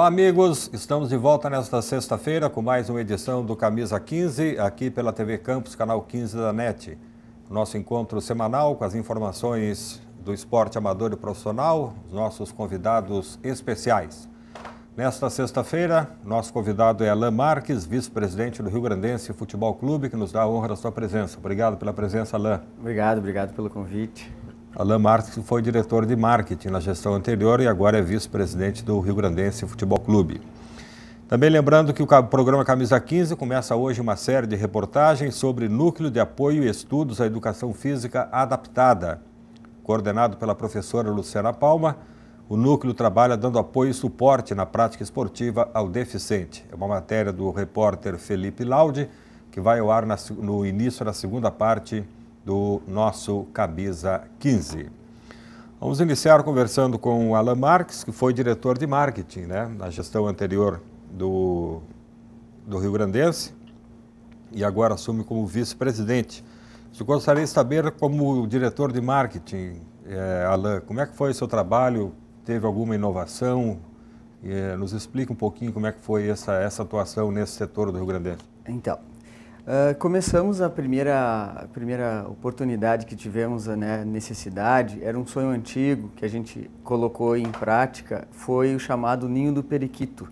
Olá, amigos. Estamos de volta nesta sexta-feira com mais uma edição do Camisa 15, aqui pela TV Campos, canal 15 da NET. Nosso encontro semanal com as informações do esporte amador e profissional, os nossos convidados especiais. Nesta sexta-feira, nosso convidado é Alain Marques, vice-presidente do Rio Grandense Futebol Clube, que nos dá a honra da sua presença. Obrigado pela presença, Alain. Obrigado, obrigado pelo convite. Alain Marques foi diretor de marketing na gestão anterior e agora é vice-presidente do Rio Grandense Futebol Clube. Também lembrando que o programa Camisa 15 começa hoje uma série de reportagens sobre Núcleo de Apoio e Estudos à Educação Física Adaptada. Coordenado pela professora Luciana Palma, o núcleo trabalha dando apoio e suporte na prática esportiva ao deficiente. É uma matéria do repórter Felipe Laude, que vai ao ar no início da segunda parte do nosso Cabiza 15. Vamos iniciar conversando com o Alan Marques, que foi diretor de marketing né, na gestão anterior do, do Rio Grandense e agora assume como vice-presidente. Eu gostaria de saber, como diretor de marketing, é, Alan, como é que foi o seu trabalho? Teve alguma inovação? Eh, nos explica um pouquinho como é que foi essa, essa atuação nesse setor do Rio Grande. Então, ah, começamos a primeira, a primeira oportunidade que tivemos, né, necessidade, era um sonho antigo que a gente colocou em prática, foi o chamado Ninho do Periquito,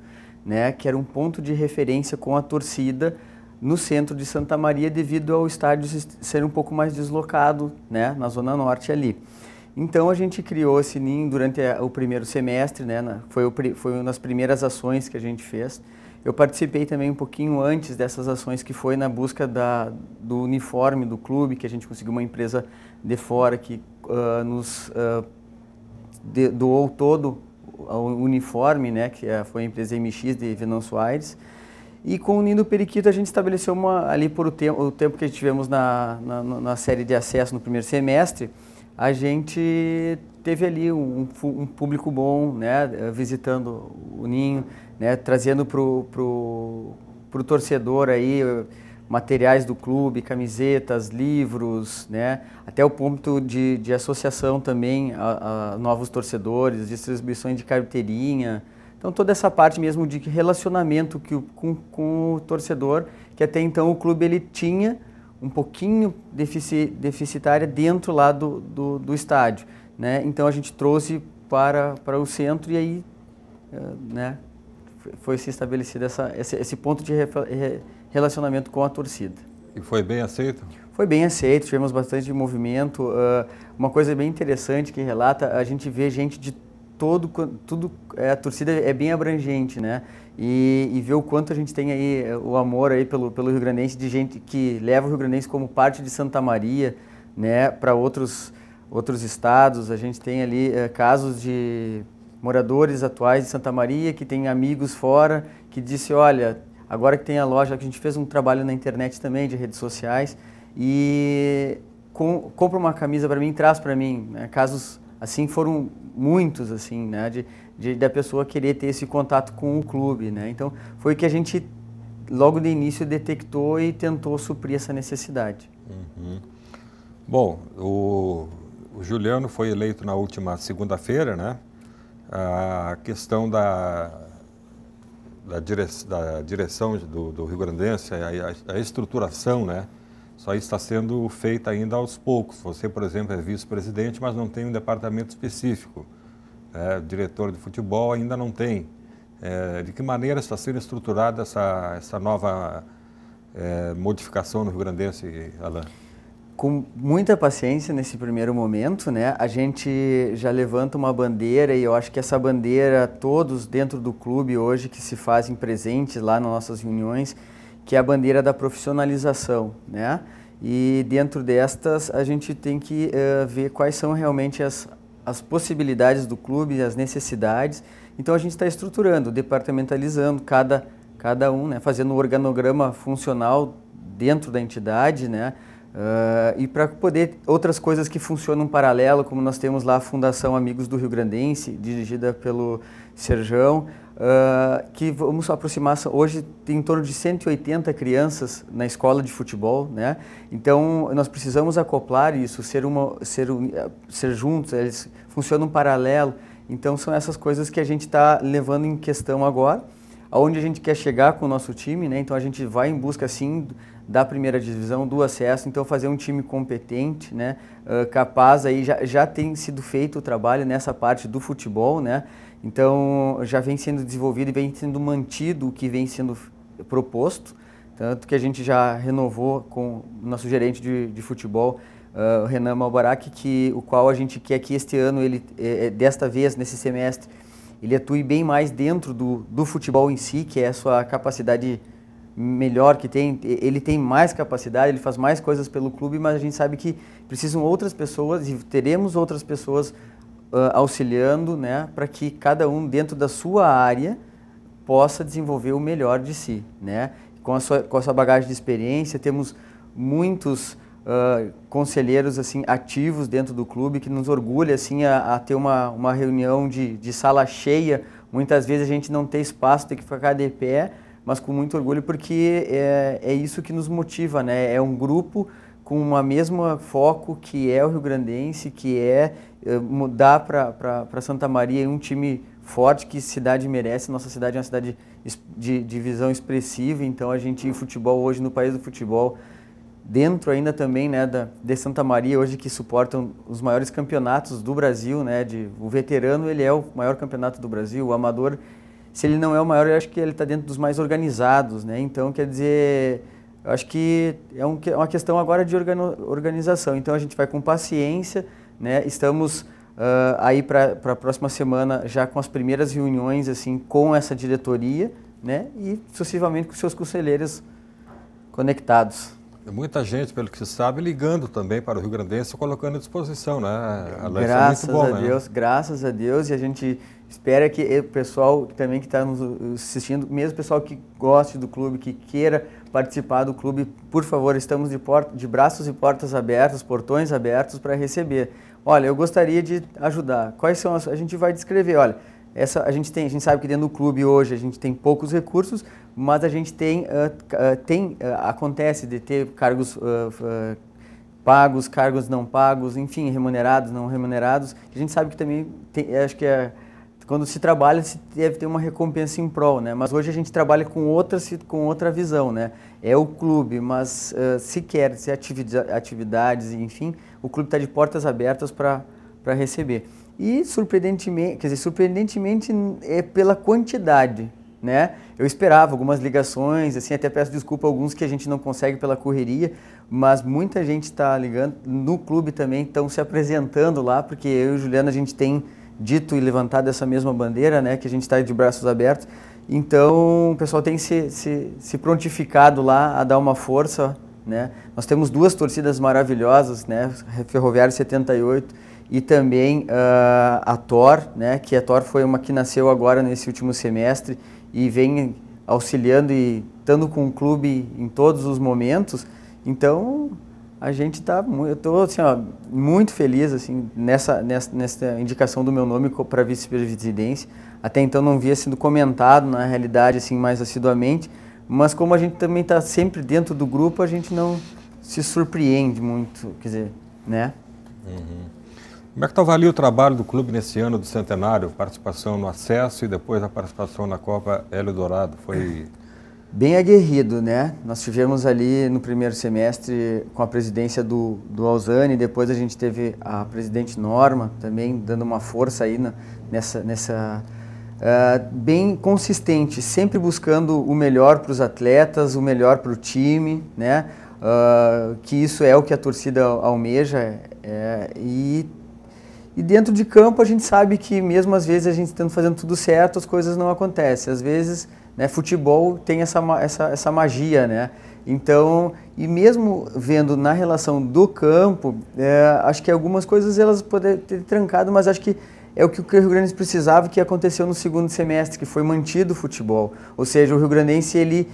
né, que era um ponto de referência com a torcida no centro de Santa Maria devido ao estádio ser um pouco mais deslocado né, na Zona Norte ali. Então a gente criou esse ninho durante eh, o primeiro semestre, né, foi, o, foi uma das primeiras ações que a gente fez. Eu participei também um pouquinho antes dessas ações que foi na busca da, do uniforme do clube, que a gente conseguiu uma empresa de fora que uh, nos uh, de, doou todo o uniforme, né, que é, foi a empresa MX de Venão Soares. E com o Nino Periquito a gente estabeleceu uma, ali por o tempo, o tempo que tivemos na, na, na série de acesso no primeiro semestre, a gente teve ali um, um público bom, né, visitando o Ninho, né, trazendo pro, pro, pro torcedor aí eh, materiais do clube, camisetas, livros, né? até o ponto de, de associação também a, a, novos torcedores, distribuições de carteirinha. Então toda essa parte mesmo de relacionamento que, com, com o torcedor, que até então o clube ele tinha um pouquinho deficitária dentro lá do, do, do estádio. Né? Então a gente trouxe para, para o centro e aí eh, né, foi se estabelecido essa, esse, esse ponto de relacionamento com a torcida. E foi bem aceito? Foi bem aceito, tivemos bastante movimento. uma coisa bem interessante que relata, a gente vê gente de todo, tudo, é, a torcida é bem abrangente, né? E, e ver o quanto a gente tem aí eh, o amor aí pelo, pelo Rio Grandense, de gente que leva o Rio Grandense como parte de Santa Maria, né? Para outros outros estados. A gente tem ali é, casos de moradores atuais de Santa Maria que têm amigos fora que disse, olha, agora que tem a loja, que a gente fez um trabalho na internet também de redes sociais e com, compra uma camisa para mim, traz para mim. Né? Casos assim foram muitos assim, né? De, de, da pessoa querer ter esse contato com o clube, né? Então foi que a gente logo de início detectou e tentou suprir essa necessidade. Uhum. Bom, o o Juliano foi eleito na última segunda-feira, né? A questão da, da, dire, da direção do, do, Rio Grandense, a, a estruturação, né? Só está sendo feita ainda aos poucos. Você, por exemplo, é vice-presidente, mas não tem um departamento específico. É, diretor de futebol ainda não tem. É, de que maneira está sendo estruturada essa, essa nova é, modificação no Rio Grandense, Alain? com muita paciência nesse primeiro momento, né? A gente já levanta uma bandeira e eu acho que essa bandeira todos dentro do clube hoje que se fazem presentes lá nas nossas reuniões, que é a bandeira da profissionalização, né? E dentro destas a gente tem que uh, ver quais são realmente as, as possibilidades do clube, as necessidades. Então a gente está estruturando, departamentalizando cada cada um, né? Fazendo um organograma funcional dentro da entidade, né? Uh, e para poder outras coisas que funcionam em paralelo, como nós temos lá a Fundação Amigos do Rio Grandense, dirigida pelo Serjão, uh, que vamos aproximar, hoje tem em torno de 180 crianças na escola de futebol, né? Então nós precisamos acoplar isso, ser, uma, ser, ah, ser juntos, eles funcionam em paralelo. Então são essas coisas que a gente está levando em questão agora aonde a gente quer chegar com o nosso time, né? Então a gente vai em busca assim da primeira divisão do acesso, então fazer um time competente, né, uh, capaz aí já, já tem sido feito o trabalho nessa parte do futebol, né? Então já vem sendo desenvolvido e vem sendo mantido o que vem sendo proposto, tanto que a gente já renovou com o nosso gerente de, de futebol, uh, Renan Malbarac, que o qual a gente quer que este ano ele é, é, desta vez nesse semestre ele atue bem mais dentro do, do futebol em si, que é a sua capacidade melhor que tem, ele tem mais capacidade, ele faz mais coisas pelo clube, mas a gente sabe que precisam outras pessoas e teremos outras pessoas uh, auxiliando, né, para que cada um dentro da sua área possa desenvolver o melhor de si, né? Com a sua, com a sua bagagem de experiência, temos muitos uh, conselheiros assim ativos dentro do clube que nos orgulha assim a, a ter uma, uma reunião de, de sala cheia. Muitas vezes a gente não tem espaço, tem que ficar de pé mas com muito orgulho porque é, é isso que nos motiva, né? É um grupo com uma mesma foco que é o Rio Grandense, que é eh, mudar para Santa Maria um time forte que cidade merece. Nossa cidade é uma cidade de, de visão expressiva, então a gente, futebol hoje, no país do futebol, dentro ainda também né, da, de Santa Maria, hoje que suportam os maiores campeonatos do Brasil, né, de, o veterano ele é o maior campeonato do Brasil, o amador se ele não é o maior, eu acho que ele está dentro dos mais organizados, né? Então, quer dizer, eu acho que é, um, é uma questão agora de organização. Então, a gente vai com paciência, né? Estamos uh, aí para a próxima semana já com as primeiras reuniões, assim, com essa diretoria, né? E sucessivamente com seus conselheiros conectados. Muita gente, pelo que se sabe, ligando também para o Rio Grandense, colocando à disposição, né? A graças é muito bom, a né? Deus, graças a Deus. E a gente espera que o pessoal também que está nos uh, assistindo, mesmo o pessoal que goste do clube, que queira participar do clube, por favor, estamos de, porta, de braços e portas abertos, portões abertos para receber. Olha, eu gostaria de ajudar. Quais são as, a gente vai descrever, olha, essa a gente tem, a gente sabe que dentro do clube hoje a gente tem poucos recursos, mas a gente tem uh, tem uh, acontece de ter cargos pagos, cargos não pagos, enfim, remunerados, não remunerados. A gente sabe que também tem, acho que é quando se trabalha, se deve ter uma recompensa em prol, né? Mas hoje a gente trabalha com outra, com outra visão, né? É o clube, mas uh, se quer, se atividades, atividades, enfim, o clube está de portas abertas para receber. E surpreendentemente, quer dizer, surpreendentemente é pela quantidade, né? Eu esperava algumas ligações, assim, até peço desculpa a alguns que a gente não consegue pela correria, mas muita gente está ligando. No clube também estão se apresentando lá, porque eu e Juliana a gente tem dito e levantado essa mesma bandeira, né, que a gente está de braços abertos. Então, o pessoal tem se, se, se, prontificado lá a dar uma força, né? Nós temos duas torcidas maravilhosas, né? Ferroviário 78 e também uh, a Tor, né? Que a Tor foi uma que nasceu agora nesse último semestre e vem auxiliando e estando com o clube em todos os momentos. Então, a gente tá eu tô assim, ó, muito feliz assim nessa, nessa, nessa indicação do meu nome para vice-presidência. Até então não havia sido comentado na realidade assim mais assiduamente, mas como a gente também está sempre dentro do grupo, a gente não se surpreende muito, quer dizer, né? Uhum. Como é que avalia o trabalho do clube nesse ano do centenário? Participação no acesso e depois a participação na Copa Hélio Dourado. Foi bem aguerrido, né? Nós tivemos ali no primeiro semestre com a presidência do, do Alzani, depois a gente teve a presidente Norma também dando uma força aí na, nessa... nessa uh, bem consistente, sempre buscando o melhor para os atletas, o melhor para o time, né? Uh, que isso é o que a torcida almeja é, e e dentro de campo a gente sabe que mesmo às vezes a gente estando fazendo tudo certo, as coisas não acontecem. Às vezes né, futebol tem essa, essa, essa magia, né? Então, e mesmo vendo na relação do campo, é, acho que algumas coisas elas poderiam ter trancado, mas acho que é o que o Rio Grande precisava que aconteceu no segundo semestre, que foi mantido o futebol. Ou seja, o Rio Grandense ele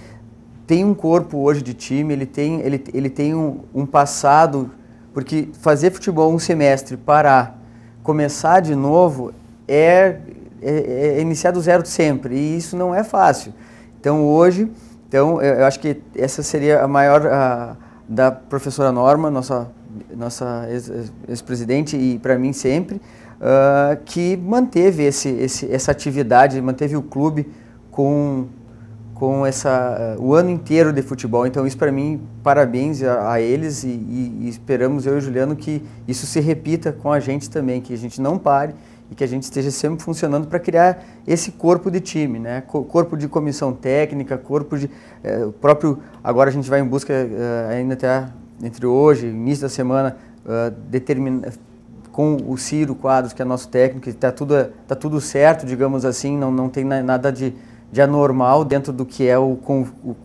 tem um corpo hoje de time, ele tem, ele, ele tem um, um passado, porque fazer futebol um semestre, parar, começar de novo, é é, é, é iniciar do zero sempre, e isso não é fácil. Então hoje, então eu acho que essa seria a maior a, da professora Norma, nossa nossa ex-presidente e para mim sempre, uh, que manteve esse, esse, essa atividade, manteve o clube com, com essa, uh, o ano inteiro de futebol. Então isso para mim, parabéns a, a eles e, e, e esperamos eu e Juliano que isso se repita com a gente também, que a gente não pare e que a gente esteja sempre funcionando para criar esse corpo de time, né? corpo de comissão técnica, corpo de é, próprio. Agora a gente vai em busca uh, ainda até entre hoje, início da semana, uh, determina com o Ciro Quadros, que é nosso técnico, está tudo tá tudo certo, digamos assim, não não tem nada de, de anormal dentro do que é o, com, o,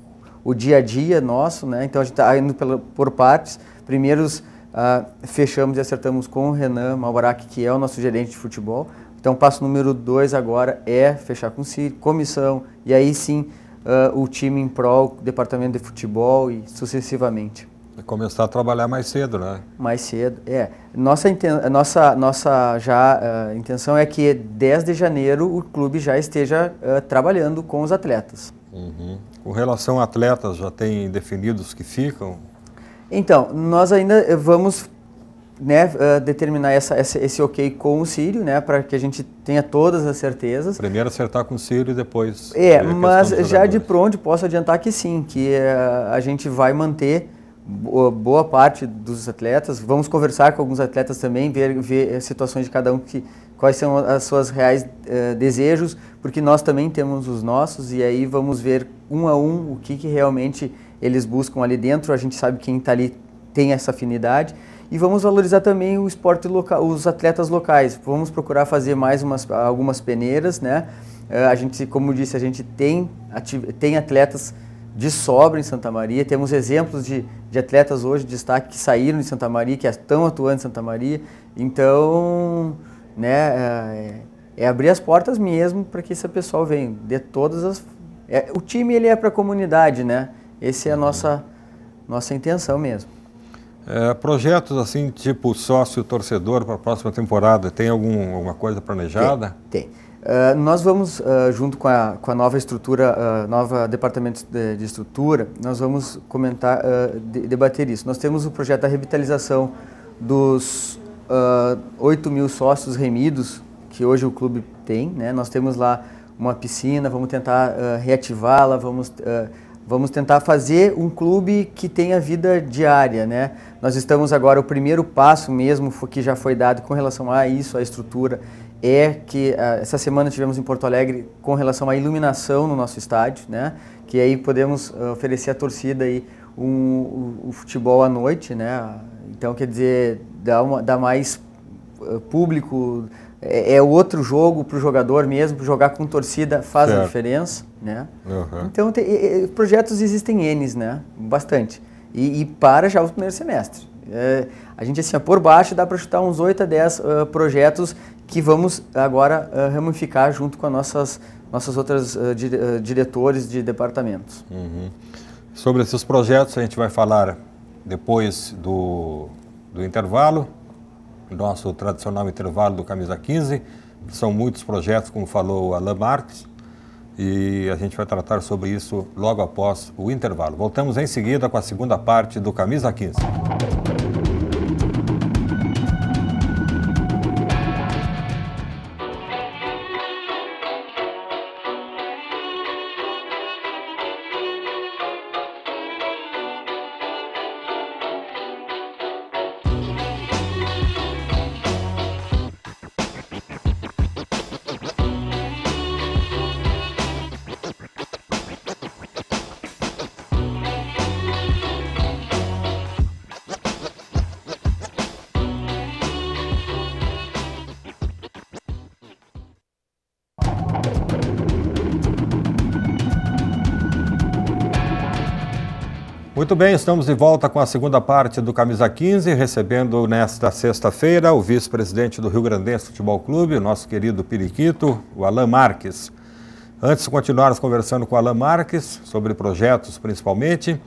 o dia a dia nosso, né? Então a gente está indo pela, por partes. Primeiros Uh, fechamos e acertamos com o Renan Malbarac, que é o nosso gerente de futebol. Então, passo número dois agora é fechar com si, comissão, e aí sim uh, o time em prol, departamento de futebol e sucessivamente. É começar a trabalhar mais cedo, né? Mais cedo, é. Nossa, nossa, nossa já, uh, intenção é que 10 de janeiro o clube já esteja trabalhando com os atletas. Uhum. Com relação a atletas, já tem definidos que ficam? Então, nós ainda eh, vamos né, eh, determinar essa, essa, esse ok com o Sírio, né, para que a gente tenha todas as certezas. Primeiro acertar com o Sírio e depois. É, eh, mas já de pronto posso adiantar que sim, que uh, a gente vai manter boa parte dos atletas. Vamos conversar com alguns atletas também, ver, ver situações de cada um, que, quais são as suas reais uh, desejos, porque nós também temos os nossos e aí vamos ver um a um o que, que realmente eles buscam ali dentro, a gente sabe quem está ali tem essa afinidade. E vamos valorizar também o esporte local, os atletas locais. Vamos procurar fazer mais umas, algumas peneiras, né? Eh, a gente, como disse, a gente tem, tem atletas de sobra em Santa Maria, temos exemplos de, de atletas hoje de destaque que saíram de Santa Maria, que estão atuando em Santa Maria. Então, né, é, é abrir as portas mesmo para que esse pessoal venha de todas as... É, o time ele é para a comunidade, né? Essa é a nossa, nossa intenção mesmo. É, projetos assim, tipo sócio-torcedor para a próxima temporada, tem algum, alguma coisa planejada? Tem. tem. Uh, nós vamos, uh, junto com a, com a nova estrutura, uh, nova departamento de, de, estrutura, nós vamos comentar, de, debater isso. Nós temos o projeto da revitalização dos uh, 8 mil sócios remidos que hoje o clube tem. Né? Nós temos lá uma piscina, vamos tentar reativá-la, vamos Vamos tentar fazer um clube que tenha vida diária, né? Nós estamos agora, o primeiro passo mesmo que já foi dado com relação a isso, a estrutura, é que ah, essa semana tivemos em Porto Alegre com relação à iluminação no nosso estádio, né? Que aí podemos ah, oferecer à torcida aí o um, um, um futebol à noite, né? Então, quer dizer, dá, uma, dá mais ah, público, é, é, outro jogo para o jogador mesmo, jogar com torcida faz certo. a diferença, né? Uhum. Então, te, e, projetos existem N's, né? Bastante. E, e, para já o primeiro semestre. É, a gente, assim, por baixo, dá para chutar uns 8 a 10 uh, projetos que vamos agora uh, ramificar junto com as nossas, nossas outras uh, diretores de departamentos. Uhum. Sobre esses projetos, a gente vai falar depois do, do intervalo nosso tradicional intervalo do Camisa 15. São muitos projetos, como falou Alain Marques, e a gente vai tratar sobre isso logo após o intervalo. Voltamos em seguida com a segunda parte do Camisa 15. Muito bem, estamos de volta com a segunda parte do Camisa 15, recebendo nesta sexta-feira o vice-presidente do Rio Grandense Futebol Clube, o nosso querido Periquito, o Alain Marques. Antes de continuarmos conversando com o Alain Marques, sobre projetos principalmente,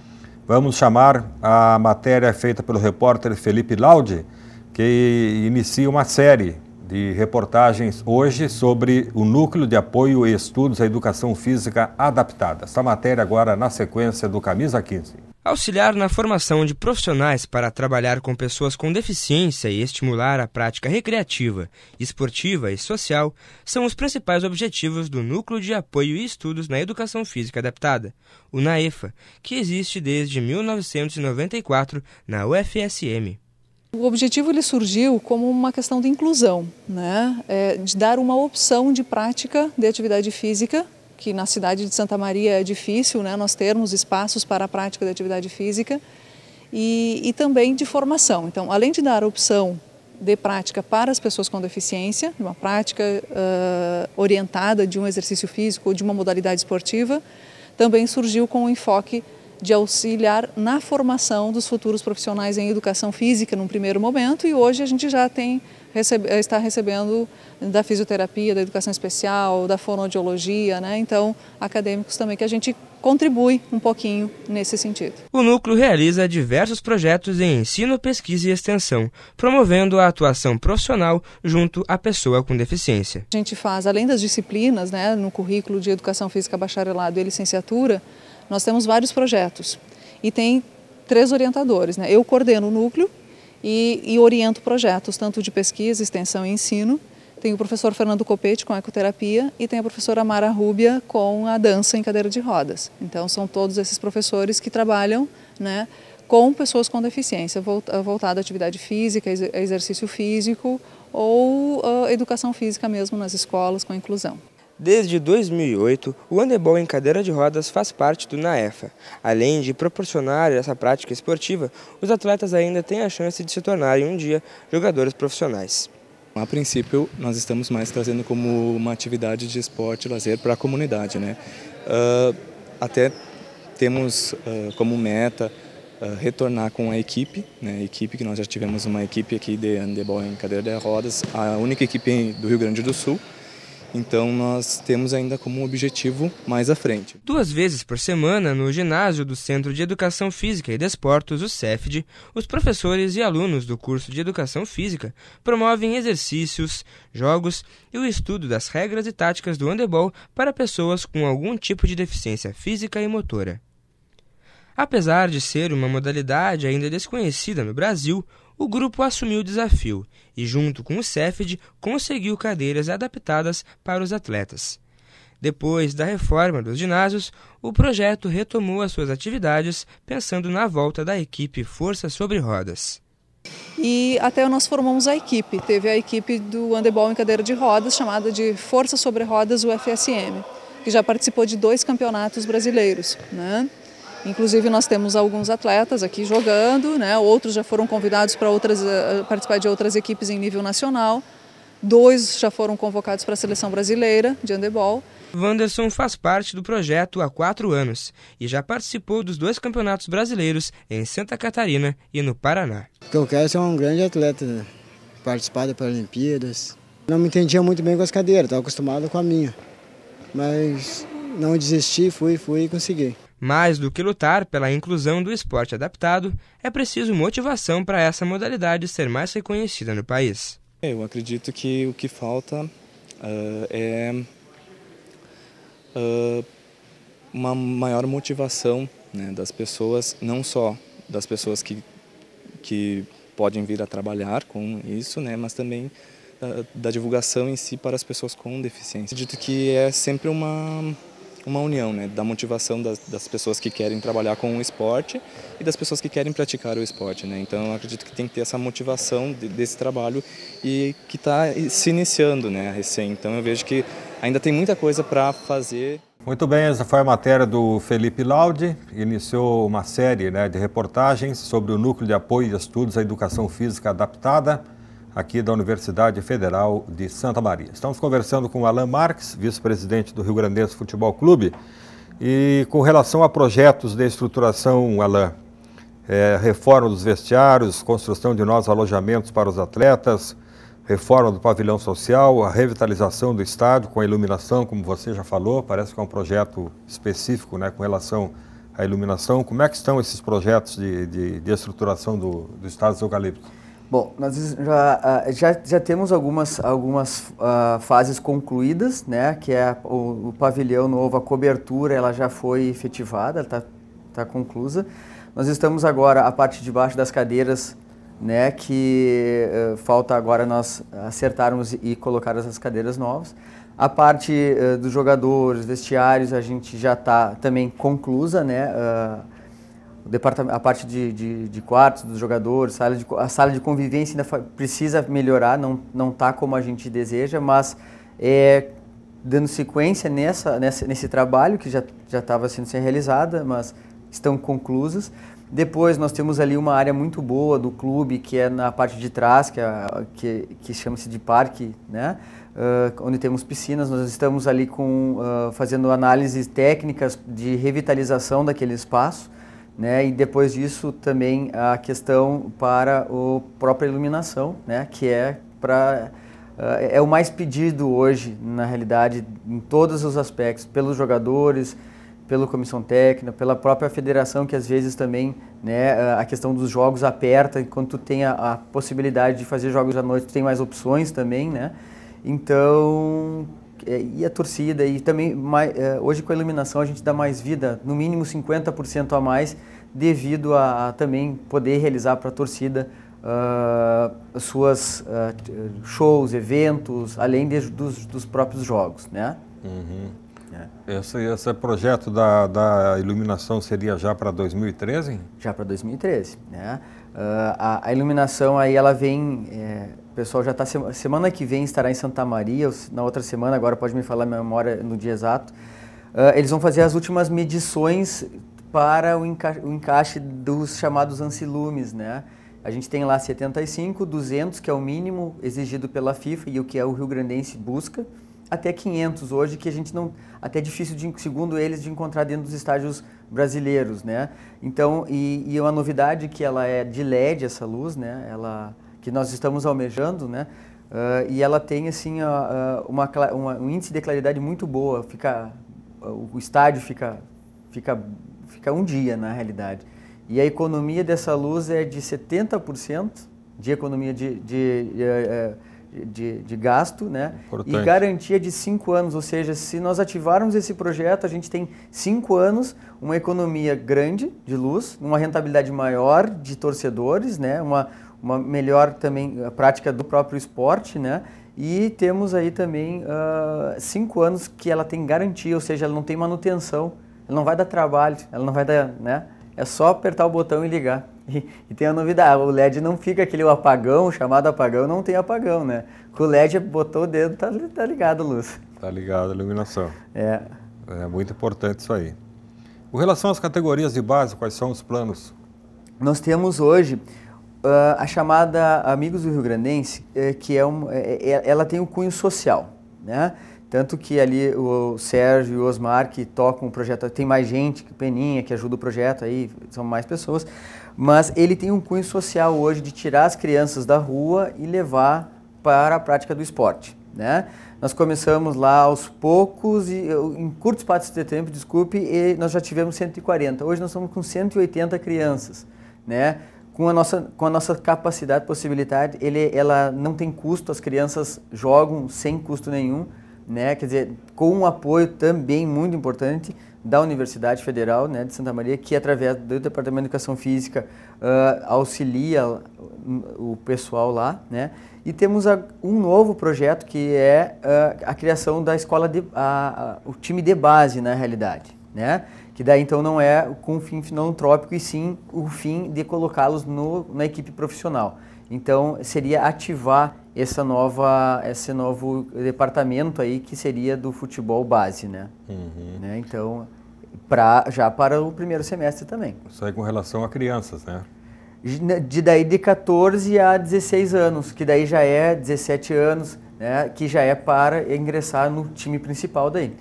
vamos chamar a matéria feita pelo repórter Felipe Laude, que inicia uma série de reportagens hoje sobre o Núcleo de Apoio e Estudos à Educação Física Adaptada. Esta matéria agora na sequência do Camisa 15 auxiliar na formação de profissionais para trabalhar com pessoas com deficiência e estimular a prática recreativa, esportiva e social são os principais objetivos do Núcleo de Apoio e Estudos na Educação Física Adaptada, o NAEFA, que existe desde 1994 na UFSM. O objetivo ele surgiu como uma questão de inclusão, né? É, de dar uma opção de prática de atividade física que na cidade de Santa Maria é difícil né, nós termos espaços para a prática da atividade física e, e também de formação. Então, além de dar opção de prática para as pessoas com deficiência, uma prática uh, orientada de um exercício físico ou de uma modalidade esportiva, também surgiu com o enfoque de auxiliar na formação dos futuros profissionais em educação física num primeiro momento e hoje a gente já tem recebe, eh, está recebendo da fisioterapia, da educação especial, da fonoaudiologia, né? então acadêmicos também que a gente contribui um pouquinho nesse sentido. O núcleo realiza diversos projetos em ensino, pesquisa e extensão, promovendo a atuação profissional junto à pessoa com deficiência. A gente faz, além das disciplinas, né, no currículo de Educação Física Bacharelado e Licenciatura, nós temos vários projetos e tem três orientadores. Né? Eu coordeno o núcleo, e, e oriento projetos, tanto de pesquisa, extensão e ensino. Tem o professor Fernando Copete com ecoterapia e tem a professora Mara Rúbia com a dança em cadeira de rodas. Então são todos esses professores que trabalham né, com pessoas com deficiência, voltada à atividade física, exercício físico ou ah, educação física mesmo nas escolas com inclusão. Desde 2008, o handebol em cadeira de rodas faz parte do NAEFA. Além de proporcionar essa prática esportiva, os atletas ainda têm a chance de se tornarem um dia jogadores profissionais. A princípio, nós estamos mais trazendo como uma atividade de esporte e lazer para a comunidade. Né? Uh, até temos uh, como meta uh, retornar com a equipe, né? equipe que nós já tivemos uma equipe aqui de handebol em cadeira de rodas, a única equipe do Rio Grande do Sul, então nós temos ainda como objetivo mais à frente. Duas vezes por semana, no ginásio do Centro de Educação Física e Desportos, o CEFD, os professores e alunos do curso de Educação Física promovem exercícios, jogos e o estudo das regras e táticas do handebol para pessoas com algum tipo de deficiência física e motora. Apesar de ser uma modalidade ainda desconhecida no Brasil, o grupo assumiu o desafio e, junto com o CEFED, conseguiu cadeiras adaptadas para os atletas. Depois da reforma dos ginásios, o projeto retomou as suas atividades pensando na volta da equipe Força sobre Rodas. E até nós formamos a equipe. Teve a equipe do handebol em cadeira de rodas, chamada de Força sobre Rodas UFSM, que já participou de dois campeonatos brasileiros. Né? Inclusive nós temos alguns atletas aqui jogando, né? outros já foram convidados para outras, eh, eh, participar de outras equipes em nível nacional. Dois já foram convocados para a seleção brasileira de handebol. Wanderson faz parte do projeto há quatro anos e já participou dos dois campeonatos brasileiros em Santa Catarina e no Paraná. O que eu quero é ser um grande atleta, né? participar das Paralimpíadas. Não me entendia muito bem com as cadeiras, estava acostumado com a minha. Mas não desisti, fui, fui e consegui. Mais do que lutar pela inclusão do esporte adaptado, é preciso motivação para essa modalidade ser mais reconhecida no país. Eu acredito que o que falta uh, é uh, uma maior motivação né, das pessoas, não só das pessoas que, que podem vir a trabalhar com isso, né, mas também eh, da divulgação em si para as pessoas com deficiência. Acredito que é sempre uma uma união né, da motivação das, das, pessoas que querem trabalhar com o esporte e das pessoas que querem praticar o esporte. Né? Então, eu acredito que tem que ter essa motivação de, desse trabalho e que está se iniciando né, recém. Então, eu vejo que ainda tem muita coisa para fazer. Muito bem, essa foi a matéria do Felipe Laude. Iniciou uma série né, de reportagens sobre o Núcleo de Apoio e Estudos à Educação Física Adaptada aqui da Universidade Federal de Santa Maria. Estamos conversando com Alain Marques, vice-presidente do Rio Grandense Futebol Clube, e com relação a projetos de estruturação, Alain, é, reforma dos vestiários, construção de novos alojamentos para os atletas, reforma do pavilhão social, a revitalização do estádio com a iluminação, como você já falou, parece que é um projeto específico né, com relação à iluminação. Como é que estão esses projetos de, de, de estruturação do, do Estádio dos Eucaliptos? Bom, nós já, já, já temos algumas, algumas uh, fases concluídas, né? que é o, o, pavilhão novo, a cobertura, ela já foi efetivada, está tá conclusa. Nós estamos agora, a parte de baixo das cadeiras, né? que uh, falta agora nós acertarmos e colocar essas cadeiras novas. A parte uh, dos jogadores, vestiários, a gente já está também conclusa, né? Ah, a parte de, de, de, quartos dos jogadores, sala de, a sala de convivência ainda precisa melhorar, não não está como a gente deseja, mas é, dando sequência nessa, nessa, nesse trabalho que já já estava sendo realizada, mas estão conclusas. Depois nós temos ali uma área muito boa do clube que é na parte de trás, que, é, que, que chama-se de parque, né? Uh, onde temos piscinas. Nós estamos ali com, uh, fazendo análises técnicas de revitalização daquele espaço né? E depois disso também a questão para a própria iluminação, né? que é para eh, é o mais pedido hoje, na realidade, em todos os aspectos, pelos jogadores, pela comissão técnica, pela própria federação, que às vezes também né, eh, a questão dos jogos aperta, enquanto tu tem a, a possibilidade de fazer jogos à noite, tu tem mais opções também, né? Então, é, e a torcida e também mais, é, hoje com a iluminação a gente dá mais vida, no mínimo 50% a mais, devido a, a também poder realizar para a torcida uh, suas uh, shows, eventos, além de, dos, dos, próprios jogos, né? Uhum. É. Esse, esse projeto da, da iluminação seria já para 2013? Já para 2013, né? Ah, a, a, iluminação aí ela vem, é, o pessoal já está, semana que vem estará em Santa Maria, na outra semana, agora pode me falar a memória no dia exato, uh, eles vão fazer as últimas medições para o, enca o encaixe dos chamados ancilumes, né? A gente tem lá 75, 200, que é o mínimo exigido pela FIFA e o que é o Rio Grandense busca até 500 hoje, que a gente não, até é difícil, de, segundo eles, de encontrar dentro dos estágios brasileiros, né? Então, e, e uma novidade que ela é de LED, essa luz, né? Ela, que nós estamos almejando, né? Uh, e ela tem, assim, uh, uma, uma, um índice de claridade muito boa, fica, uh, o estádio fica, fica, fica um dia, na realidade. E a economia dessa luz é de 70% de economia de... de eh, eh, de, de gasto né? e garantia de cinco anos, ou seja, se nós ativarmos esse projeto, a gente tem cinco anos, uma economia grande de luz, uma rentabilidade maior de torcedores, né? uma, uma melhor também a prática do próprio esporte, né? E temos aí também uh, cinco anos que ela tem garantia, ou seja, ela não tem manutenção, ela não vai dar trabalho, ela não vai dar, né? É só apertar o botão e ligar. E, e, tem a novidade, o LED não fica aquele apagão, chamado apagão, não tem apagão, né? O LED botou o dedo, tá, tá ligado a luz. Tá ligado a iluminação. É. É muito importante isso aí. Com relação às categorias de base, quais são os planos? Nós temos hoje uh, a chamada Amigos do Rio Grandense, uh, que é um, uh, ela tem um cunho social, né? Tanto que ali o Sérgio e o Osmar que tocam o projeto, tem mais gente, que Peninha, que ajuda o projeto aí, são mais pessoas, mas ele tem um cunho social hoje de tirar as crianças da rua e levar para a prática do esporte. Né? Nós começamos lá aos poucos, e, em curtos passos de tempo, desculpe, e nós já tivemos 140. Hoje nós estamos com 180 crianças. Né? com a nossa com a nossa capacidade possibilidade ele ela não tem custo as crianças jogam sem custo nenhum né? Quer dizer, com um apoio também muito importante da Universidade Federal né, de Santa Maria, que através do Departamento de Educação Física uh, auxilia o pessoal lá, né? E temos a, um novo projeto que é uh, a criação da escola, de, a, a, o time de base na realidade, né? Que daí então não é com fim filantrópico e sim o fim de colocá-los na equipe profissional. Então seria ativar essa nova, esse novo departamento aí que seria do futebol base, né? Uhum. né? Então, para já para o primeiro semestre também. Isso aí com relação a crianças, né? De né, daí de 14 a 16 anos, que daí já é 17 anos, né? Que já é para ingressar no time principal daí.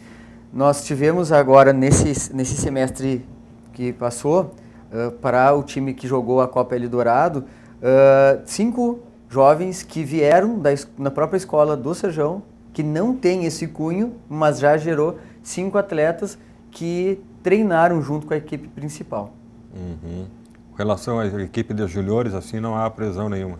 Nós tivemos agora, nesse, nesse semestre que passou, uh, para o time que jogou a Copa El Dourado, uh, cinco jovens que vieram da, na própria escola do Sejão, que não tem esse cunho, mas já gerou cinco atletas que treinaram junto com a equipe principal. Uhum. Com relação à equipe de juniores, assim, não há pressão nenhuma?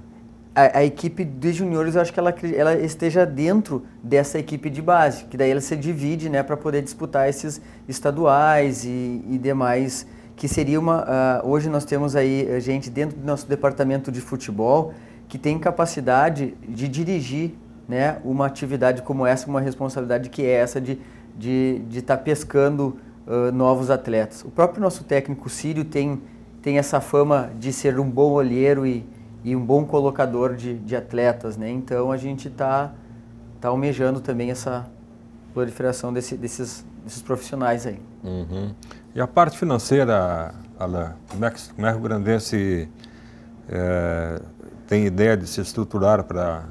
A, a, equipe de juniores, eu acho que ela, ela esteja dentro dessa equipe de base, que daí ela se divide né, para poder disputar esses estaduais e, e demais, que seria uma... Uh, hoje nós temos aí eh, gente dentro do nosso departamento de futebol, que tem capacidade de dirigir né, uma atividade como essa, uma responsabilidade que é essa de estar de, de tá pescando uh, novos atletas. O próprio nosso técnico Sírio tem, tem essa fama de ser um bom olheiro e, e um bom colocador de, de atletas, né? então a gente está tá almejando também essa proliferação desse, desses, desses profissionais aí. Uhum. E a parte financeira, Alain, como é que, como é que o Grandense é, tem ideia de se estruturar para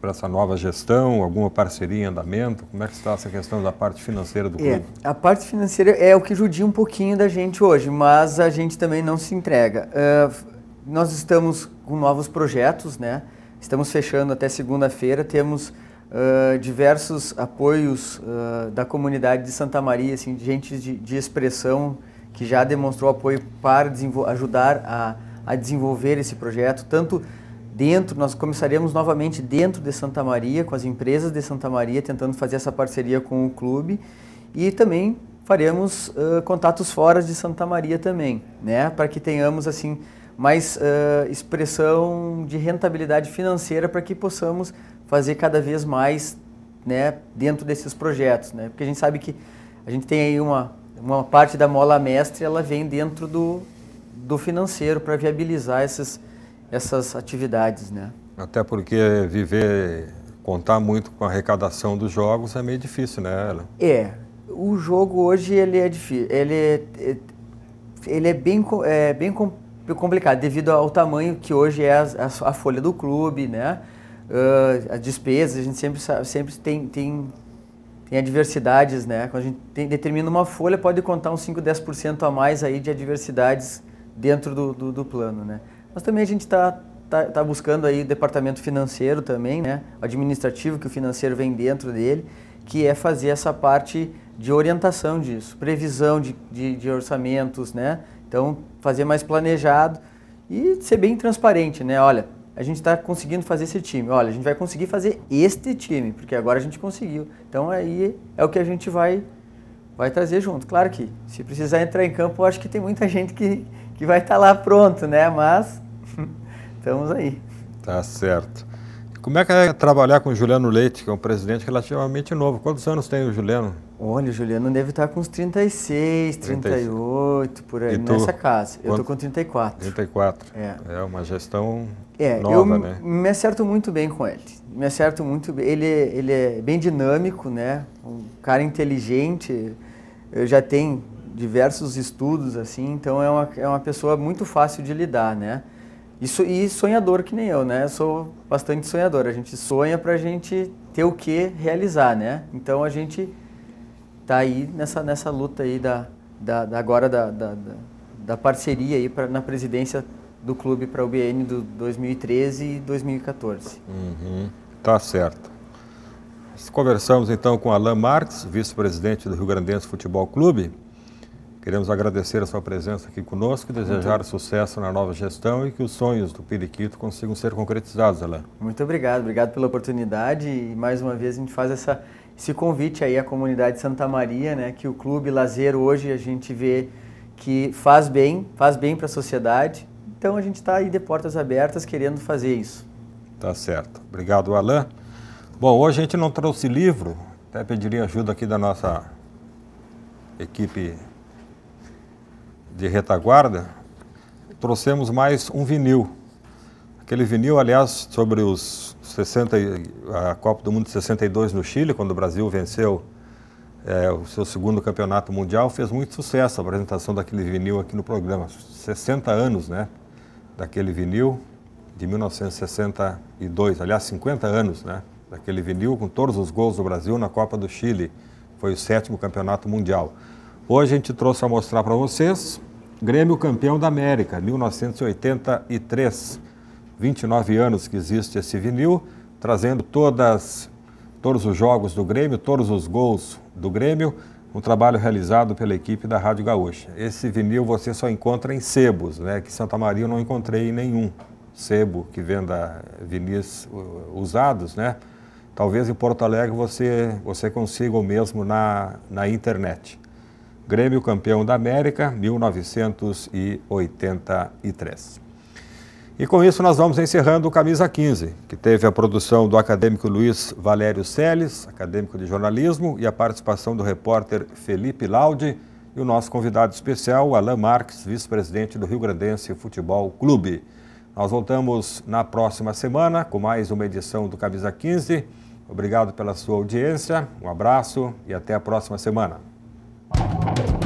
para essa nova gestão, alguma parceria em andamento? Como é que está essa questão da parte financeira do é, clube? É, a parte financeira é o que judia um pouquinho da gente hoje, mas a gente também não se entrega. Uh, nós estamos com novos projetos, né? Estamos fechando até segunda-feira, temos uh, diversos apoios uh, da comunidade de Santa Maria, assim, gente de, de expressão que já demonstrou apoio para ajudar a, a desenvolver esse projeto, tanto dentro, nós começaremos novamente dentro de Santa Maria, com as empresas de Santa Maria, tentando fazer essa parceria com o clube e também faremos uh, contatos fora de Santa Maria também, né? Para que tenhamos assim mais uh, expressão de rentabilidade financeira para que possamos fazer cada vez mais, né, dentro desses projetos, né? Porque a gente sabe que a gente tem aí uma uma parte da mola mestre, ela vem dentro do do financeiro para viabilizar esses essas atividades, né? Até porque viver, contar muito com a arrecadação dos jogos é meio difícil, né? Ela? É, o jogo hoje ele é difícil, ele é, é, ele é bem, é, bem complicado devido ao tamanho que hoje é a, a, a folha do clube, né? Uh, as despesas, a gente sempre, sempre tem, tem, tem adversidades, né? Quando a gente tem, determina uma folha, pode contar uns 5, 10% a mais aí de adversidades dentro do, do, do plano, né? Mas também a gente está tá, tá, buscando aí departamento financeiro também, né? Administrativo, que o financeiro vem dentro dele, que é fazer essa parte de orientação disso, previsão de, de, de orçamentos, né? Então, fazer mais planejado e ser bem transparente, né? Olha, a gente está conseguindo fazer esse time. Olha, a gente vai conseguir fazer este time, porque agora a gente conseguiu. Então aí é o que a gente vai vai trazer junto. Claro que se precisar entrar em campo, eu acho que tem muita gente que que vai estar tá lá pronto, né? Mas estamos aí. Tá certo. Como é que é trabalhar com o Juliano Leite, que é um presidente relativamente novo? Quantos anos tem o Juliano? Olha, o Juliano deve estar tá com uns 36, 38, por aí, tu, nessa casa. Eu estou com 34. 34. É, é uma gestão é, nova, eu né? me acerto muito bem com ele. Me acerto muito bem. Ele, ele é bem dinâmico, né? Um cara inteligente. Eu já tem diversos estudos, assim, então é uma, é uma pessoa muito fácil de lidar, né? Isso, e sonhador que nem eu, né? Eu sou bastante sonhador. A gente sonha para a gente ter o que realizar, né? Então a gente tá aí nessa, nessa luta aí da, da, da agora da, da, da, parceria aí pra, na presidência do clube para o BN do 2013 e 2014. Uhum. Tá certo. Conversamos então com Alain Marques, vice-presidente do Rio Grandense Futebol Clube. Queremos agradecer a sua presença aqui conosco, desejar sucesso na nova gestão e que os sonhos do Periquito consigam ser concretizados, Alain. Muito obrigado, obrigado pela oportunidade e mais uma vez a gente faz essa, esse convite aí à comunidade Santa Maria, né, que o Clube Lazer hoje a gente vê que faz bem, faz bem para a sociedade, então a gente está aí de portas abertas querendo fazer isso. Tá certo. Obrigado, Alain. Bom, hoje a gente não trouxe livro, até pediria ajuda aqui da nossa equipe de retaguarda, trouxemos mais um vinil. Aquele vinil, aliás, sobre os 60, a Copa do Mundo de 62 no Chile, quando o Brasil venceu é, o seu segundo campeonato mundial, fez muito sucesso a apresentação daquele vinil aqui no programa. 60 anos, né? Daquele vinil de 1962, aliás, 50 anos, né? Daquele vinil com todos os gols do Brasil na Copa do Chile. Foi o sétimo campeonato mundial. Hoje a gente trouxe a mostrar para vocês Grêmio campeão da América, 1983. 29 anos que existe esse vinil, trazendo todas, todos os jogos do Grêmio, todos os gols do Grêmio, um trabalho realizado pela equipe da Rádio Gaúcha. Esse vinil você só encontra em sebos, né? Que Santa Maria eu não encontrei em nenhum sebo que venda vinis uh, usados, né? Talvez em Porto Alegre você, você consiga o mesmo na, na internet. Grêmio campeão da América, 1983. E com isso nós vamos encerrando o Camisa 15, que teve a produção do acadêmico Luiz Valério Seles, acadêmico de jornalismo, e a participação do repórter Felipe Laude e o nosso convidado especial, Alain Marques, vice-presidente do Rio Grandense Futebol Clube. Nós voltamos na próxima semana com mais uma edição do Camisa 15. Obrigado pela sua audiência, um abraço e até a próxima semana. Thank you.